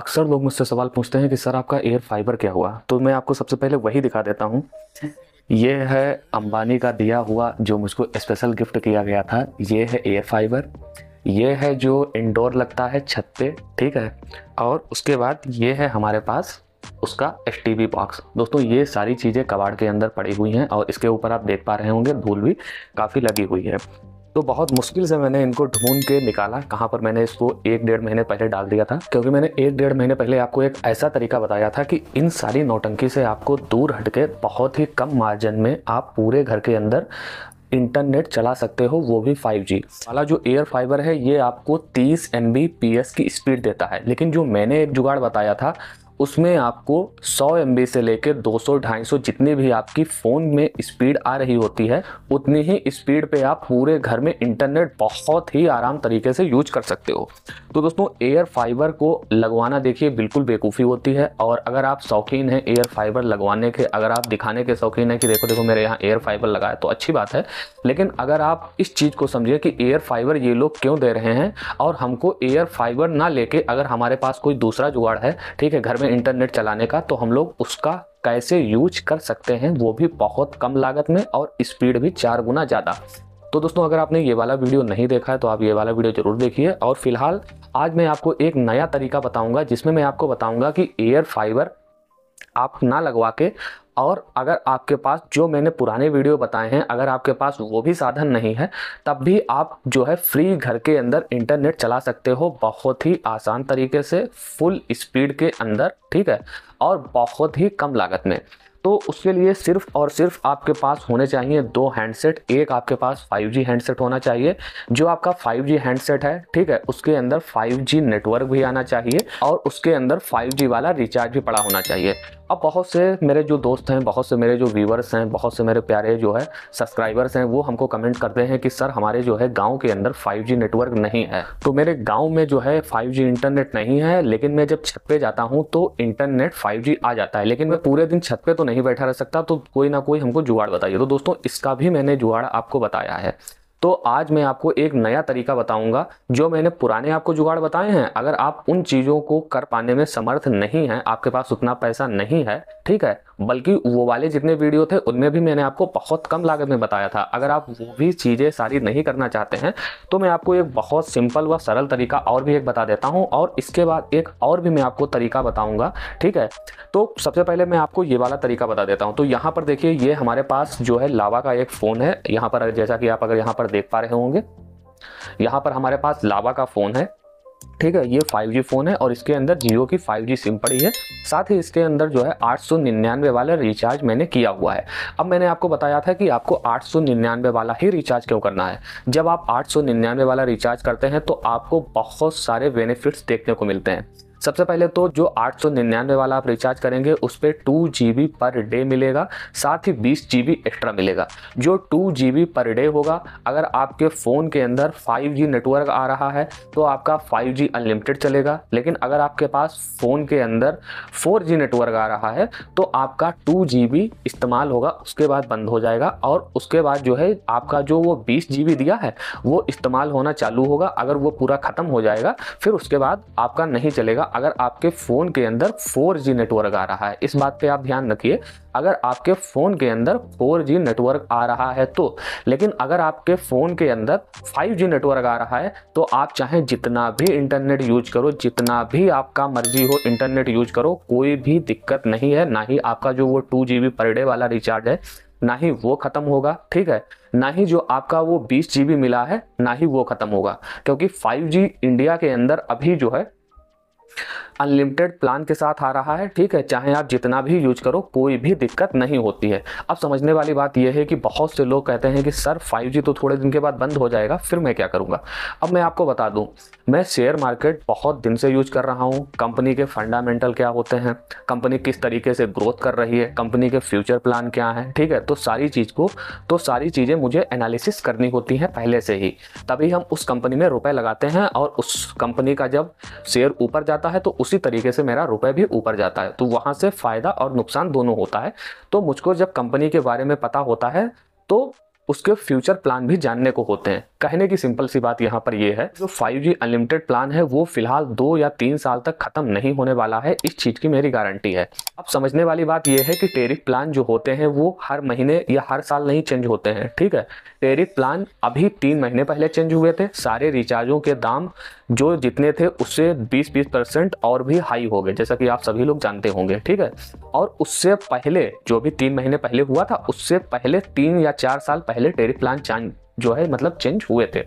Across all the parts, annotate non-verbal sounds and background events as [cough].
अक्सर लोग मुझसे सवाल पूछते हैं कि सर आपका एयर फाइबर क्या हुआ तो मैं आपको सबसे पहले वही दिखा देता हूँ [laughs] ये है अंबानी का दिया हुआ जो मुझको स्पेशल गिफ्ट किया गया था ये है एयर फाइबर ये है जो इंडोर लगता है छत पे ठीक है और उसके बाद ये है हमारे पास उसका एस बॉक्स दोस्तों ये सारी चीज़ें कबाड़ के अंदर पड़ी हुई हैं और इसके ऊपर आप देख पा रहे होंगे धूल भी काफ़ी लगी हुई है तो बहुत मुश्किल से मैंने इनको ढूंढ के निकाला कहाँ पर मैंने इसको एक डेढ़ महीने पहले डाल दिया था क्योंकि मैंने एक डेढ़ महीने पहले आपको एक ऐसा तरीका बताया था कि इन सारी नौटंकी से आपको दूर हटके बहुत ही कम मार्जिन में आप पूरे घर के अंदर इंटरनेट चला सकते हो वो भी 5G वाला जो एयर फाइबर है ये आपको 30 एम की स्पीड देता है लेकिन जो मैंने एक जुगाड़ बताया था उसमें आपको 100 एम से लेकर 200 250 जितनी भी आपकी फ़ोन में स्पीड आ रही होती है उतनी ही स्पीड पे आप पूरे घर में इंटरनेट बहुत ही आराम तरीके से यूज कर सकते हो तो दोस्तों एयर फाइबर को लगवाना देखिए बिल्कुल बेवकूफ़ी होती है और अगर आप शौकीन हैं एयर फाइबर लगवाने के अगर आप दिखाने के शौकीन हैं कि देखो देखो मेरे यहाँ एयर फाइबर लगा है तो अच्छी बात है लेकिन अगर आप इस चीज़ को समझिए कि एयर फाइबर ये लोग क्यों दे रहे हैं और हमको एयर फाइबर ना लेके अगर हमारे पास कोई दूसरा जुगाड़ है ठीक है घर में इंटरनेट चलाने का तो हम लोग उसका कैसे यूज कर सकते हैं वो भी बहुत कम लागत में और स्पीड भी चार गुना ज़्यादा तो दोस्तों अगर आपने ये वाला वीडियो नहीं देखा है तो आप ये वाला वीडियो जरूर देखिए और फिलहाल आज मैं आपको एक नया तरीका बताऊंगा जिसमें मैं आपको बताऊंगा कि एयर फाइबर आप ना लगवा के और अगर आपके पास जो मैंने पुराने वीडियो बताए हैं अगर आपके पास वो भी साधन नहीं है तब भी आप जो है फ्री घर के अंदर इंटरनेट चला सकते हो बहुत ही आसान तरीके से फुल स्पीड के अंदर ठीक है और बहुत ही कम लागत में तो उसके लिए सिर्फ और सिर्फ आपके पास होने चाहिए दो हैंडसेट एक आपके पास 5G हैंडसेट होना चाहिए जो आपका 5G हैंडसेट है ठीक है उसके अंदर 5G नेटवर्क भी आना चाहिए और उसके अंदर 5G वाला रिचार्ज भी पड़ा होना चाहिए अब बहुत से मेरे जो दोस्त हैं बहुत से मेरे जो व्यूवर्स हैं बहुत से मेरे प्यारे जो है सब्सक्राइबर्स हैं वो हमको कमेंट करते हैं कि सर हमारे जो है गांव के अंदर 5G नेटवर्क नहीं है तो मेरे गांव में जो है 5G इंटरनेट नहीं है लेकिन मैं जब छत पे जाता हूँ तो इंटरनेट 5G आ जाता है लेकिन मैं पूरे दिन छत पर तो नहीं बैठा रह सकता तो कोई ना कोई हमको जुगाड़ बताइए तो दोस्तों इसका भी मैंने जुगाड़ आपको बताया है तो आज मैं आपको एक नया तरीका बताऊंगा जो मैंने पुराने आपको जुगाड़ बताए हैं अगर आप उन चीज़ों को कर पाने में समर्थ नहीं हैं आपके पास उतना पैसा नहीं है ठीक है बल्कि वो वाले जितने वीडियो थे उनमें भी मैंने आपको बहुत कम लागत में बताया था अगर आप वो भी चीज़ें सारी नहीं करना चाहते हैं तो मैं आपको एक बहुत सिंपल व सरल तरीका और भी एक बता देता हूँ और इसके बाद एक और भी मैं आपको तरीका बताऊँगा ठीक है तो सबसे पहले मैं आपको ये वाला तरीका बता देता हूँ तो यहाँ पर देखिए ये हमारे पास जो है लावा का एक फ़ोन है यहाँ पर जैसा कि आप अगर यहाँ पर देख पा रहे होंगे यहाँ पर हमारे पास लावा का फ़ोन है ठीक है ये 5G फ़ोन है और इसके अंदर जियो की 5G सिम पड़ी है साथ ही इसके अंदर जो है 899 वाला रिचार्ज मैंने किया हुआ है अब मैंने आपको बताया था कि आपको 899 वाला ही रिचार्ज क्यों करना है जब आप 899 वाला रिचार्ज करते हैं तो आपको बहुत सारे बेनिफिट्स देखने को मिलते हैं सबसे पहले तो जो आठ सौ निन्यानवे वाला आप रिचार्ज करेंगे उस पर two G B per day मिलेगा साथ ही बीस जी बी एक्स्ट्रा मिलेगा जो two G B per day होगा अगर आपके फ़ोन के अंदर फाइव जी नेटवर्क आ रहा है तो आपका फाइव जी अनलिमिटेड चलेगा लेकिन अगर आपके पास फ़ोन के अंदर फोर जी नेटवर्क आ रहा है तो आपका टू जी बी इस्तेमाल होगा उसके बाद बंद हो जाएगा और उसके बाद जो है आपका जो वो बीस जी बी दिया है वो इस्तेमाल होना चालू होगा अगर वो पूरा ख़त्म हो जाएगा फिर उसके बाद आपका नहीं चलेगा अगर आपके फ़ोन के अंदर 4G नेटवर्क आ रहा है इस बात पे आप ध्यान रखिए अगर आपके फ़ोन के अंदर 4G नेटवर्क आ रहा है तो लेकिन अगर आपके फ़ोन के अंदर 5G नेटवर्क आ रहा है तो आप चाहे जितना भी इंटरनेट यूज करो जितना भी आपका मर्जी हो इंटरनेट यूज करो कोई भी दिक्कत नहीं है ना ही आपका जो वो टू पर डे वाला रिचार्ज है ना ही वो ख़त्म होगा ठीक है ना ही जो आपका वो बीस जी मिला है ना ही वो ख़त्म होगा क्योंकि 5G इंडिया के अंदर अभी जो है अनलिमिटेड प्लान के साथ आ रहा है ठीक है चाहे आप जितना भी यूज करो कोई भी दिक्कत नहीं होती है अब समझने वाली बात यह है कि बहुत से लोग कहते हैं कि सर 5G तो थोड़े दिन के बाद बंद हो जाएगा फिर मैं क्या करूंगा अब मैं आपको बता दूं मैं शेयर मार्केट बहुत दिन से यूज कर रहा हूं कंपनी के फंडामेंटल क्या होते हैं कंपनी किस तरीके से ग्रोथ कर रही है कंपनी के फ्यूचर प्लान क्या है ठीक है तो सारी चीज़ को तो सारी चीज़ें मुझे एनालिसिस करनी होती है पहले से ही तभी हम उस कंपनी में रुपए लगाते हैं और उस कंपनी का जब शेयर ऊपर जाता जाता है तो उसी तरीके से मेरा रुपए भी ऊपर जाता है तो वहां से फ़ायदा और नुकसान दोनों होता है तो मुझको जब कंपनी के बारे में पता होता है तो उसके फ्यूचर प्लान भी जानने को होते हैं कहने की सिंपल सी बात यहाँ पर यह है जो 5G अनलिमिटेड प्लान है वो फिलहाल दो या तीन साल तक खत्म नहीं होने वाला है इस चीज की मेरी गारंटी है अब समझने वाली बात यह है कि टेरिफ प्लान जो होते हैं वो हर महीने या हर साल नहीं चेंज होते हैं ठीक है टेरिफ प्लान अभी तीन महीने पहले चेंज हुए थे सारे रिचार्जों के दाम जो जितने थे उससे बीस बीस परसेंट और भी हाई हो गए जैसा कि आप सभी लोग जानते होंगे ठीक है और उससे पहले जो भी तीन महीने पहले हुआ था उससे पहले तीन या चार साल पहले टेरिफ प्लान जो है मतलब चेंज हुए थे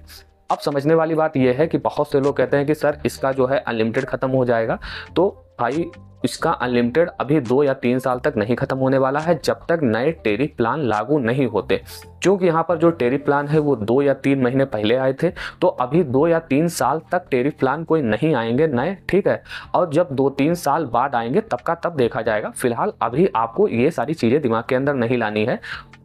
अब समझने वाली बात यह है कि बहुत से लोग कहते हैं कि सर इसका जो है अनलिमिटेड ख़त्म हो जाएगा तो भाई इसका अनलिमिटेड अभी दो या तीन साल तक नहीं ख़त्म होने वाला है जब तक नए टेरी प्लान लागू नहीं होते क्योंकि यहाँ पर जो टेरी प्लान है वो दो या तीन महीने पहले आए थे तो अभी दो या तीन साल तक टेरी प्लान कोई नहीं आएंगे नए ठीक है और जब दो तीन साल बाद आएंगे तब का तब देखा जाएगा फिलहाल अभी आपको ये सारी चीज़ें दिमाग के अंदर नहीं लानी है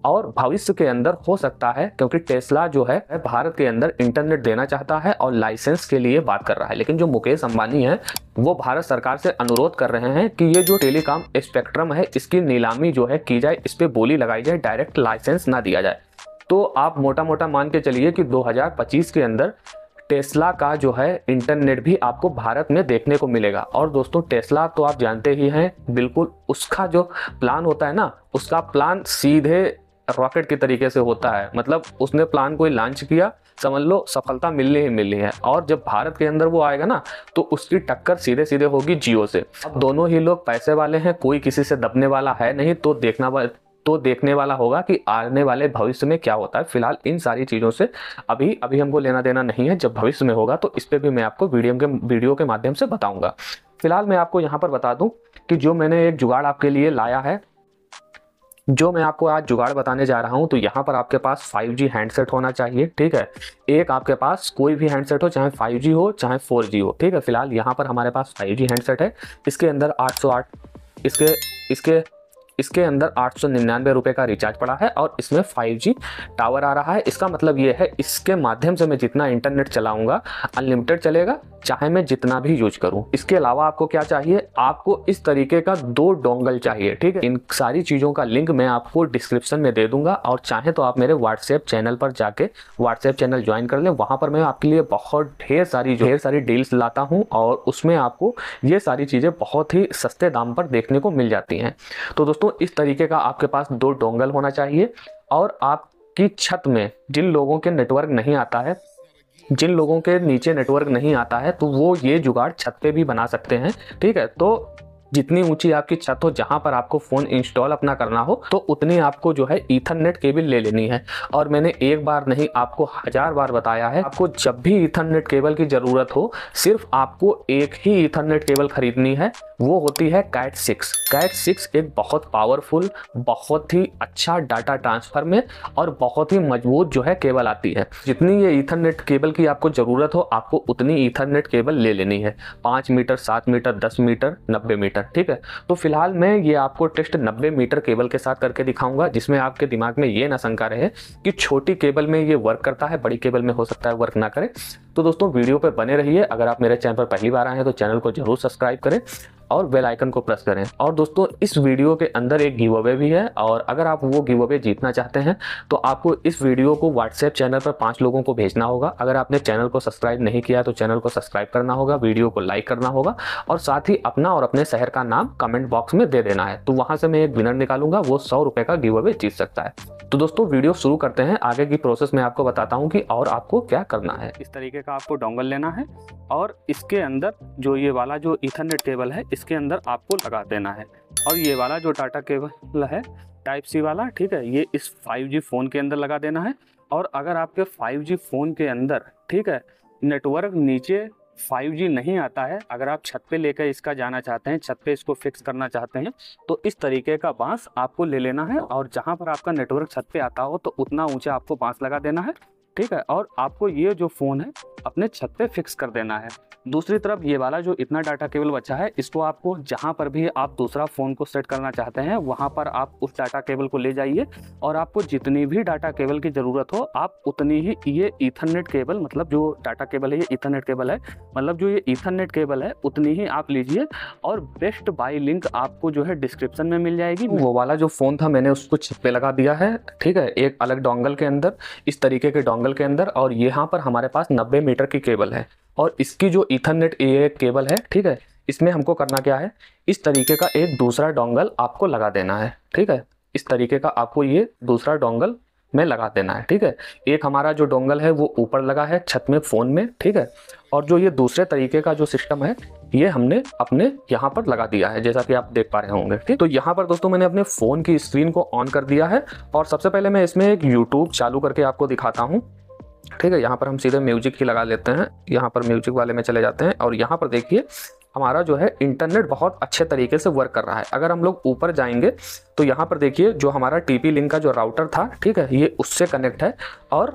और भविष्य के अंदर हो सकता है क्योंकि टेस्ला जो है भारत के अंदर इंटरनेट देना चाहता है और लाइसेंस के लिए बात कर रहा है लेकिन जो मुकेश अंबानी है वो भारत सरकार से अनुरोध कर रहे हैं कि ये जो टेलीकॉम स्पेक्ट्रम है इसकी नीलामी जो है की जाए इस पर बोली लगाई जाए डायरेक्ट लाइसेंस ना दिया जाए तो आप मोटा मोटा मान के चलिए कि 2025 के अंदर टेस्ला का जो है इंटरनेट भी आपको भारत में देखने को मिलेगा और दोस्तों टेस्ला तो आप जानते ही हैं बिल्कुल उसका जो प्लान होता है ना उसका प्लान सीधे रॉकेट के तरीके से होता है मतलब उसने प्लान कोई लॉन्च किया समझ लो सफलता मिलनी ही मिलनी है और जब भारत के अंदर वो आएगा ना तो उसकी टक्कर सीधे सीधे होगी जियो से अब दोनों ही लोग पैसे वाले हैं कोई किसी से दबने वाला है नहीं तो देखना तो देखने वाला होगा कि आने वाले भविष्य में क्या होता है फिलहाल इन सारी चीज़ों से अभी अभी हमको लेना देना नहीं है जब भविष्य में होगा तो इस पर भी मैं आपको वीडियो के वीडियो के माध्यम से बताऊंगा फिलहाल मैं आपको यहाँ पर बता दूं कि जो मैंने एक जुगाड़ आपके लिए लाया है जो मैं आपको आज जुगाड़ बताने जा रहा हूं तो यहाँ पर आपके पास 5G हैंडसेट होना चाहिए ठीक है एक आपके पास कोई भी हैंडसेट हो चाहे 5G हो चाहे 4G हो ठीक है फिलहाल यहाँ पर हमारे पास 5G हैंडसेट है इसके अंदर 808 इसके इसके इसके अंदर आठ सौ निन्यानवे रुपये का रिचार्ज पड़ा है और इसमें फाइव जी टावर आ रहा है इसका मतलब ये है इसके माध्यम से मैं जितना इंटरनेट चलाऊंगा अनलिमिटेड चलेगा चाहे मैं जितना भी यूज करूं इसके अलावा आपको क्या चाहिए आपको इस तरीके का दो डोंगल चाहिए ठीक है इन सारी चीज़ों का लिंक मैं आपको डिस्क्रिप्शन में दे दूंगा और चाहे तो आप मेरे व्हाट्सएप चैनल पर जाके व्हाट्सएप चैनल ज्वाइन कर लें वहां पर मैं आपके लिए बहुत ढेर सारी ढेर सारी डील्स लाता हूँ और उसमें आपको ये सारी चीज़ें बहुत ही सस्ते दाम पर देखने को मिल जाती है तो दोस्तों दोस्तों इस तरीके का आपके पास दो डोंगल होना चाहिए और आपकी छत में जिन लोगों के नेटवर्क नहीं आता है जिन लोगों के नीचे नेटवर्क नहीं आता है तो वो ये जुगाड़ छत पे भी बना सकते हैं ठीक है तो जितनी ऊंची आपकी छत हो जहां पर आपको फ़ोन इंस्टॉल अपना करना हो तो उतनी आपको जो है ईथरनेट केबल ले लेनी है और मैंने एक बार नहीं आपको हज़ार बार बताया है आपको जब भी ईथरनेट केबल की ज़रूरत हो सिर्फ आपको एक ही ईथरनेट केबल ख़रीदनी है वो होती है कैट सिक्स कैट सिक्स एक बहुत पावरफुल बहुत ही अच्छा डाटा ट्रांसफ़र में और बहुत ही मजबूत जो है केबल आती है जितनी ये ईथरनेट केबल की आपको ज़रूरत हो आपको उतनी ईथरनेट केबल ले लेनी है पांच मीटर सात मीटर दस मीटर नब्बे मीटर मीटर ठीक है तो फिलहाल मैं ये आपको टेस्ट 90 मीटर केबल के साथ करके दिखाऊंगा जिसमें आपके दिमाग में ये ना शंका रहे कि छोटी केबल में ये वर्क करता है बड़ी केबल में हो सकता है वर्क ना करे तो दोस्तों वीडियो पर बने रहिए अगर आप मेरे चैनल पर पहली बार आए हैं तो चैनल को जरूर सब्सक्राइब करें और बेल आइकन को प्रेस करें और दोस्तों इस वीडियो के अंदर एक गिव अवे भी है और अगर आप वो गिव अवे जीतना चाहते हैं तो आपको इस वीडियो को व्हाट्सएप चैनल पर पांच लोगों को भेजना होगा अगर आपने चैनल को सब्सक्राइब नहीं किया तो चैनल को सब्सक्राइब करना होगा वीडियो को लाइक करना होगा और साथ ही अपना और अपने शहर का नाम कमेंट बॉक्स में दे देना है तो वहां से मैं एक विनर निकालूंगा वो सौ रुपए का गिव अवे जीत सकता है तो दोस्तों वीडियो शुरू करते हैं आगे की प्रोसेस में आपको बताता हूँ कि और आपको क्या करना है इस तरीके का आपको डोंगल लेना है और इसके अंदर जो ये वाला जो इथरनेट केबल है इसके अंदर आपको लगा देना है और ये वाला जो टाटा केबल है टाइप सी वाला ठीक है ये इस 5G फ़ोन के अंदर लगा देना है और अगर आपके 5G फ़ोन के अंदर ठीक है नेटवर्क नीचे 5G नहीं आता है अगर आप छत पे लेकर इसका जाना चाहते हैं छत पे इसको फिक्स करना चाहते हैं तो इस तरीके का बांस आपको ले लेना है और जहाँ पर आपका नेटवर्क छत पे आता हो तो उतना ऊंचा आपको बांस लगा देना है ठीक है और आपको ये जो फ़ोन है अपने छत पे फिक्स कर देना है दूसरी तरफ ये वाला जो इतना डाटा केबल बचा है इसको आपको जहाँ पर भी आप दूसरा फ़ोन को सेट करना चाहते हैं वहाँ पर आप उस डाटा केबल को ले जाइए और आपको जितनी भी डाटा केबल की ज़रूरत हो आप उतनी ही ये ईथरनेट केबल मतलब जो डाटा केबल है ये ईथरनेट केबल है मतलब जो ये ईथरनेट केबल है उतनी ही आप लीजिए और बेस्ट बाई लिंक आपको जो है डिस्क्रिप्शन में मिल जाएगी वो वाला जो फ़ोन था मैंने उसको छत पे लगा दिया है ठीक है एक अलग डोंगल के अंदर इस तरीके के डोंगल के अंदर और यहाँ पर हमारे पास नब्बे मीटर की केबल है और इसकी जो इथरनेट ए केबल है ठीक है इसमें हमको करना क्या है इस तरीके का एक दूसरा डोंगल आपको लगा देना है ठीक है इस तरीके का आपको ये दूसरा डोंगल में लगा देना है ठीक है एक हमारा जो डोंगल है वो ऊपर लगा है छत में फ़ोन में ठीक है और जो ये दूसरे तरीके का जो सिस्टम है ये हमने अपने यहाँ पर लगा दिया है जैसा कि आप देख पा रहे होंगे ठीक तो यहाँ पर दोस्तों मैंने अपने फ़ोन की स्क्रीन को ऑन कर दिया है और सबसे पहले मैं इसमें एक यूट्यूब चालू करके आपको दिखाता हूँ ठीक है यहाँ पर हम सीधे म्यूजिक ही लगा लेते हैं यहाँ पर म्यूजिक वाले में चले जाते हैं और यहाँ पर देखिए हमारा जो है इंटरनेट बहुत अच्छे तरीके से वर्क कर रहा है अगर हम लोग ऊपर जाएंगे तो यहाँ पर देखिए जो हमारा टीपी लिंक का जो राउटर था ठीक है ये उससे कनेक्ट है और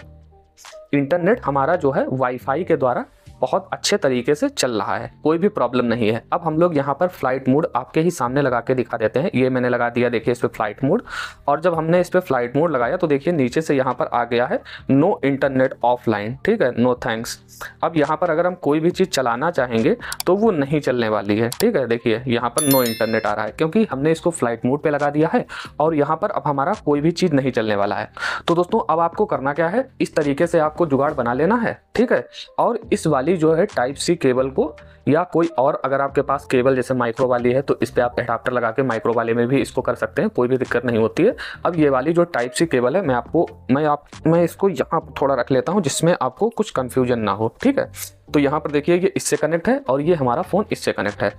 इंटरनेट हमारा जो है वाईफाई के द्वारा बहुत अच्छे तरीके से चल रहा है कोई भी प्रॉब्लम नहीं है अब हम लोग यहाँ पर फ्लाइट मोड आपके ही सामने लगा के दिखा देते हैं ये मैंने लगा दिया देखिए इस पर फ्लाइट मोड और जब हमने इस पर फ्लाइट मोड लगाया तो देखिए नीचे से यहाँ पर आ गया है नो इंटरनेट ऑफलाइन ठीक है नो थैंक्स अब यहाँ पर अगर हम कोई भी चीज़ चलाना चाहेंगे तो वो नहीं चलने वाली है ठीक है देखिए यहाँ पर नो इंटरनेट आ रहा है क्योंकि हमने इसको फ्लाइट मोड पर लगा दिया है और यहाँ पर अब हमारा कोई भी चीज़ नहीं चलने वाला है तो दोस्तों अब आपको करना क्या है इस तरीके से आपको जुगाड़ बना लेना है ठीक है और इस वाली वाली जो है टाइप सी केबल को या कोई और अगर आपके पास केबल जैसे माइक्रो वाली है तो इस पर आप एडाप्टर लगा के माइक्रो वाले में भी इसको कर सकते हैं कोई भी दिक्कत नहीं होती है अब ये वाली जो टाइप सी केबल है मैं आपको मैं आप मैं इसको यहाँ थोड़ा रख लेता हूँ जिसमें आपको कुछ कन्फ्यूजन ना हो ठीक है तो यहाँ पर देखिए ये इससे कनेक्ट है और ये हमारा फ़ोन इससे कनेक्ट है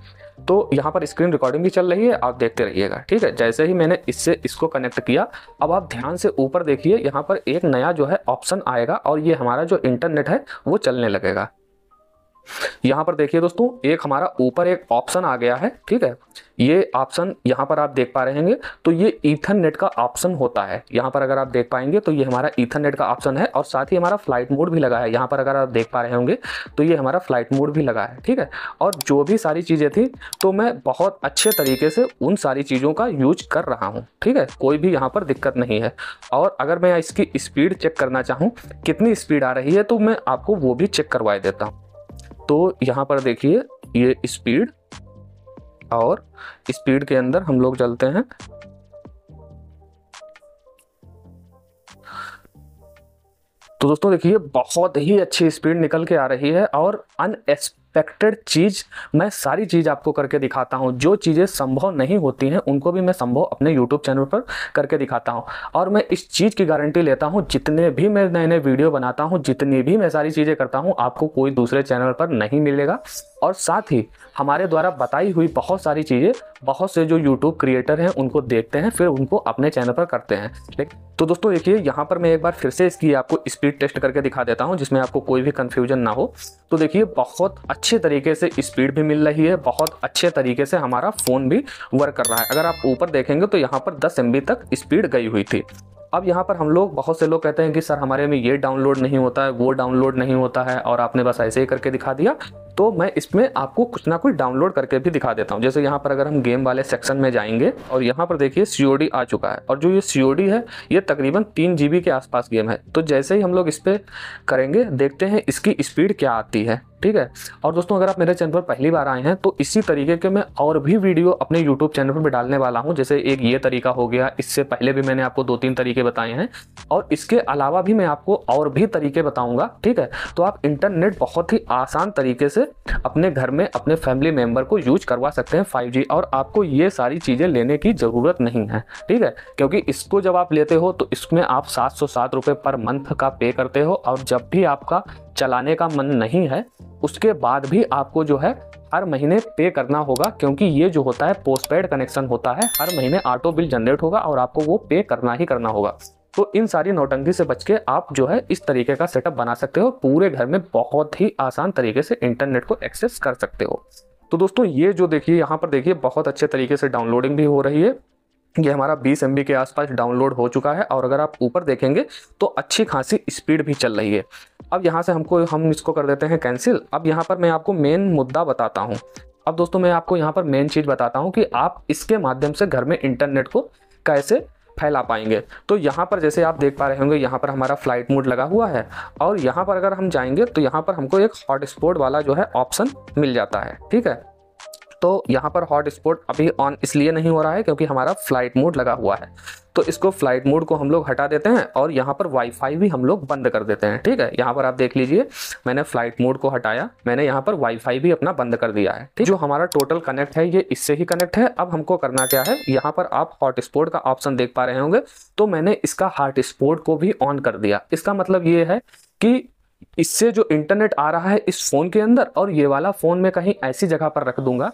तो यहाँ पर स्क्रीन रिकॉर्डिंग भी चल रही है आप देखते रहिएगा ठीक है जैसे ही मैंने इससे इसको कनेक्ट किया अब आप ध्यान से ऊपर देखिए यहाँ पर एक नया जो है ऑप्शन आएगा और ये हमारा जो इंटरनेट है वो चलने लगेगा यहाँ पर देखिए दोस्तों एक हमारा ऊपर एक ऑप्शन आ गया है ठीक है ये ऑप्शन यहाँ पर आप देख पा रहे हैं तो ये ईथरनेट का ऑप्शन होता है यहाँ पर अगर आप देख पाएंगे तो ये हमारा ईथरनेट का ऑप्शन है और साथ ही हमारा फ्लाइट मोड भी लगा है यहाँ पर अगर आप देख पा रहे होंगे तो ये हमारा फ्लाइट मोड भी लगा है ठीक है और जो भी सारी चीज़ें थी तो मैं बहुत अच्छे तरीके से उन सारी चीज़ों का यूज कर रहा हूँ ठीक है कोई भी यहाँ पर दिक्कत नहीं है और अगर मैं इसकी स्पीड चेक करना चाहूँ कितनी स्पीड आ रही है तो मैं आपको वो भी चेक करवाए देता हूँ तो यहाँ पर देखिए ये स्पीड और स्पीड के अंदर हम लोग चलते हैं तो दोस्तों देखिए बहुत ही अच्छी स्पीड निकल के आ रही है और अन एक्सपेक्टेड चीज़ मैं सारी चीज़ आपको करके दिखाता हूँ जो चीज़ें संभव नहीं होती हैं उनको भी मैं संभव अपने यूट्यूब चैनल पर करके दिखाता हूँ और मैं इस चीज़ की गारंटी लेता हूँ जितने भी मैं नए नए वीडियो बनाता हूँ जितनी भी मैं सारी चीज़ें करता हूँ आपको कोई दूसरे चैनल पर नहीं मिलेगा और साथ ही हमारे द्वारा बताई हुई बहुत सारी चीज़ें बहुत से जो यूट्यूब क्रिएटर हैं उनको देखते हैं फिर उनको अपने चैनल पर करते हैं ठीक तो दोस्तों देखिए यहाँ पर मैं एक बार फिर से इसकी आपको स्पीड टेस्ट करके दिखा देता हूँ जिसमें आपको कोई भी कन्फ्यूजन ना हो तो देखिए बहुत अच्छे तरीके से स्पीड भी मिल रही है बहुत अच्छे तरीके से हमारा फ़ोन भी वर्क कर रहा है अगर आप ऊपर देखेंगे तो यहाँ पर दस एम तक स्पीड गई हुई थी अब यहाँ पर हम लोग बहुत से लोग कहते हैं कि सर हमारे में ये डाउनलोड नहीं होता है वो डाउनलोड नहीं होता है और आपने बस ऐसे ही करके दिखा दिया तो मैं इसमें आपको कुछ ना कुछ डाउनलोड करके भी दिखा देता हूँ जैसे यहाँ पर अगर हम गेम वाले सेक्शन में जाएंगे और यहाँ पर देखिए सी आ चुका है और जो ये सी है ये तकरीबन तीन जी के आसपास गेम है तो जैसे ही हम लोग इस पर करेंगे देखते हैं इसकी स्पीड क्या आती है ठीक है और दोस्तों अगर आप मेरे चैनल पर पहली बार आए हैं तो इसी तरीके के मैं और भी वीडियो अपने यूट्यूब चैनल पर भी डालने वाला हूँ जैसे एक ये तरीका हो गया इससे पहले भी मैंने आपको दो तीन तरीके बताए हैं और इसके अलावा भी मैं आपको और भी तरीके बताऊंगा ठीक है तो आप इंटरनेट बहुत ही आसान तरीके से अपने घर में अपने फैमिली मेंबर को यूज करवा सकते हैं फाइव और आपको ये सारी चीज़ें लेने की ज़रूरत नहीं है ठीक है क्योंकि इसको जब आप लेते हो तो इसमें आप सात सौ सात रुपये पर मंथ का पे करते हो और जब भी आपका चलाने का मन नहीं है उसके बाद भी आपको जो है हर महीने पे करना होगा क्योंकि ये जो होता है पोस्ट पेड कनेक्शन होता है हर महीने ऑटो बिल जनरेट होगा और आपको वो पे करना ही करना होगा तो इन सारी नौटंकी से बच के आप जो है इस तरीके का सेटअप बना सकते हो पूरे घर में बहुत ही आसान तरीके से इंटरनेट को एक्सेस कर सकते हो तो दोस्तों ये जो देखिए यहाँ पर देखिए बहुत अच्छे तरीके से डाउनलोडिंग भी हो रही है ये हमारा 20 एम के आसपास डाउनलोड हो चुका है और अगर आप ऊपर देखेंगे तो अच्छी खासी स्पीड भी चल रही है अब यहाँ से हमको हम इसको कर देते हैं कैंसिल अब यहाँ पर मैं आपको मेन मुद्दा बताता हूँ अब दोस्तों मैं आपको यहाँ पर मेन चीज़ बताता हूँ कि आप इसके माध्यम से घर में इंटरनेट को कैसे फैला पाएंगे तो यहाँ पर जैसे आप देख पा रहे होंगे यहाँ पर हमारा फ्लाइट मोड लगा हुआ है और यहाँ पर अगर हम जाएंगे तो यहाँ पर हमको एक हॉटस्पॉट वाला जो है ऑप्शन मिल जाता है ठीक है तो यहाँ पर हॉट स्पॉट अभी ऑन इसलिए नहीं हो रहा है क्योंकि हमारा फ्लाइट मोड लगा हुआ है तो इसको फ्लाइट मोड को हम लोग हटा देते हैं और यहाँ पर वाईफाई भी हम लोग बंद कर देते हैं ठीक है यहाँ पर आप देख लीजिए मैंने फ्लाइट मोड को हटाया मैंने यहाँ पर वाईफाई भी अपना बंद कर दिया है ठीक जो हमारा टोटल कनेक्ट है ये इससे ही कनेक्ट है अब हमको करना क्या है यहाँ पर आप हॉटस्पॉट का ऑप्शन देख पा रहे होंगे तो मैंने इसका हॉटस्पॉट को भी ऑन कर दिया इसका मतलब ये है कि इससे जो इंटरनेट आ रहा है इस फ़ोन के अंदर और ये वाला फ़ोन मैं कहीं ऐसी जगह पर रख दूंगा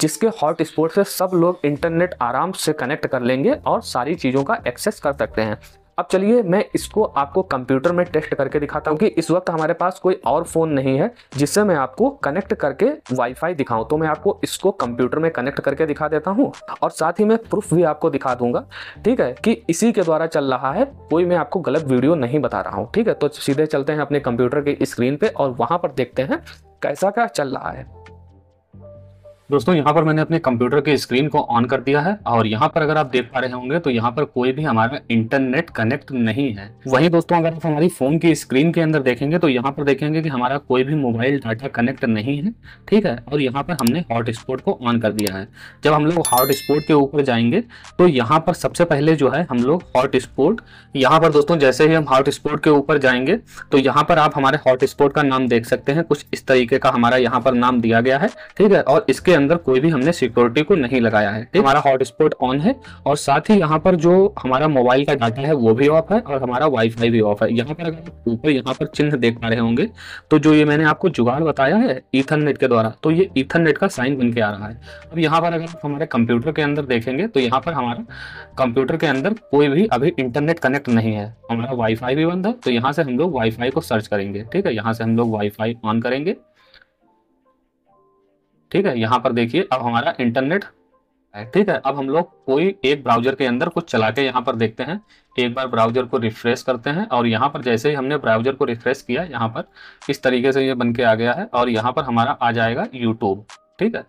जिसके हॉट स्पॉट से सब लोग इंटरनेट आराम से कनेक्ट कर लेंगे और सारी चीज़ों का एक्सेस कर सकते हैं अब चलिए मैं इसको आपको कंप्यूटर में टेस्ट करके दिखाता हूँ कि इस वक्त हमारे पास कोई और फ़ोन नहीं है जिससे मैं आपको कनेक्ट करके वाईफाई दिखाऊं तो मैं आपको इसको कंप्यूटर में कनेक्ट करके दिखा देता हूँ और साथ ही मैं प्रूफ भी आपको दिखा दूंगा ठीक है कि इसी के द्वारा चल रहा है कोई मैं आपको गलत वीडियो नहीं बता रहा हूँ ठीक है तो सीधे चलते हैं अपने कंप्यूटर के स्क्रीन पर और वहाँ पर देखते हैं कैसा क्या चल रहा है दोस्तों यहाँ पर मैंने अपने कंप्यूटर के स्क्रीन को ऑन कर दिया है और यहाँ पर अगर आप देख पा रहे होंगे तो यहाँ पर कोई भी हमारा इंटरनेट कनेक्ट नहीं है वहीं दोस्तों अगर आप हमारी फोन की स्क्रीन के अंदर देखेंगे तो यहाँ पर देखेंगे कि हमारा कोई भी मोबाइल डाटा कनेक्ट नहीं है ठीक है और यहाँ पर हमने हॉटस्पॉट को ऑन कर दिया है जब हम लोग हॉटस्पॉट के ऊपर जाएंगे तो यहाँ पर सबसे पहले जो है हम लोग हॉटस्पॉट यहाँ पर दोस्तों जैसे ही हम हॉटस्पॉट के ऊपर जाएंगे तो यहाँ पर आप हमारे हॉटस्पॉट का नाम देख सकते हैं कुछ इस तरीके का हमारा यहाँ पर नाम दिया गया है ठीक है और इसके अंदर कोई भी हमने सिक्योरिटी को नहीं लगाया है हमारा हॉटस्पॉट ऑन है और साथ ही यहाँ पर जो हमारा मोबाइल का डाटा है वो भी ऑफ है और हमारा वाईफाई भी ऑफ है यहाँ पर अगर ऊपर यहाँ पर चिन्ह देख पा रहे होंगे तो जो ये मैंने आपको जुगाड़ बताया है ईथरनेट के द्वारा तो ये ईथरनेट का साइन बन के आ रहा है अब यहाँ पर अगर हमारे कंप्यूटर के अंदर देखेंगे तो यहाँ पर हमारा कंप्यूटर के अंदर कोई भी अभी इंटरनेट कनेक्ट नहीं है हमारा वाईफाई भी बंद है तो यहाँ से हम लोग वाईफाई को सर्च करेंगे ठीक है यहाँ से हम लोग वाईफाई ऑन करेंगे ठीक है यहाँ पर देखिए अब हमारा इंटरनेट है ठीक है अब हम लोग कोई एक ब्राउजर के अंदर कुछ चला के यहाँ पर देखते हैं एक बार ब्राउजर को रिफ्रेश करते हैं और यहाँ पर जैसे ही हमने ब्राउजर को रिफ्रेश किया यहाँ पर इस तरीके से ये बन के आ गया है और यहाँ पर हमारा आ जाएगा यूट्यूब ठीक है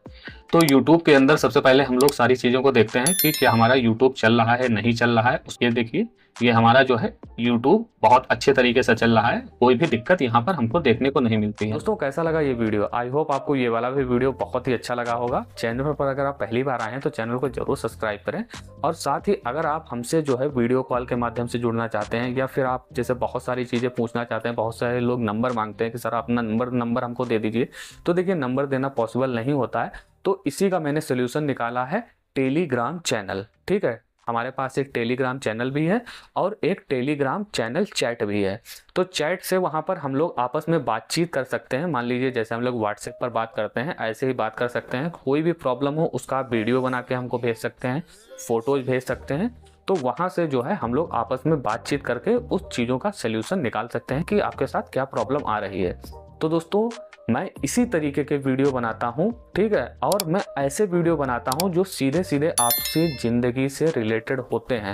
तो यूट्यूब के अंदर सबसे पहले हम लोग सारी चीज़ों को देखते हैं कि क्या हमारा यूट्यूब चल रहा है नहीं चल रहा है उसके देखिए ये हमारा जो है यूट्यूब बहुत अच्छे तरीके से चल रहा है कोई भी दिक्कत यहाँ पर हमको देखने को नहीं मिलती है दोस्तों कैसा लगा ये वीडियो आई होप आपको ये वाला भी वीडियो बहुत ही अच्छा लगा होगा चैनल पर अगर आप पहली बार आए हैं तो चैनल को जरूर सब्सक्राइब करें और साथ ही अगर आप हमसे जो है वीडियो कॉल के माध्यम से जुड़ना चाहते हैं या फिर आप जैसे बहुत सारी चीज़ें पूछना चाहते हैं बहुत सारे लोग नंबर मांगते हैं कि सर अपना नंबर नंबर हमको दे दीजिए तो देखिये नंबर देना पॉसिबल नहीं होता है तो इसी का मैंने सोल्यूशन निकाला है टेलीग्राम चैनल ठीक है हमारे पास एक टेलीग्राम चैनल भी है और एक टेलीग्राम चैनल चैट भी है तो चैट से वहाँ पर हम लोग आपस में बातचीत कर सकते हैं मान लीजिए जैसे हम लोग व्हाट्सएप पर बात करते हैं ऐसे ही बात कर सकते हैं कोई भी प्रॉब्लम हो उसका आप वीडियो बना के हमको भेज सकते हैं फ़ोटोज़ भेज सकते हैं तो वहाँ से जो है हम लोग आपस में बातचीत करके उस चीज़ों का सोल्यूशन निकाल सकते हैं कि आपके साथ क्या प्रॉब्लम आ रही है तो दोस्तों मैं इसी तरीके के वीडियो बनाता हूँ ठीक है और मैं ऐसे वीडियो बनाता हूँ जो सीधे सीधे आपसे ज़िंदगी से रिलेटेड होते हैं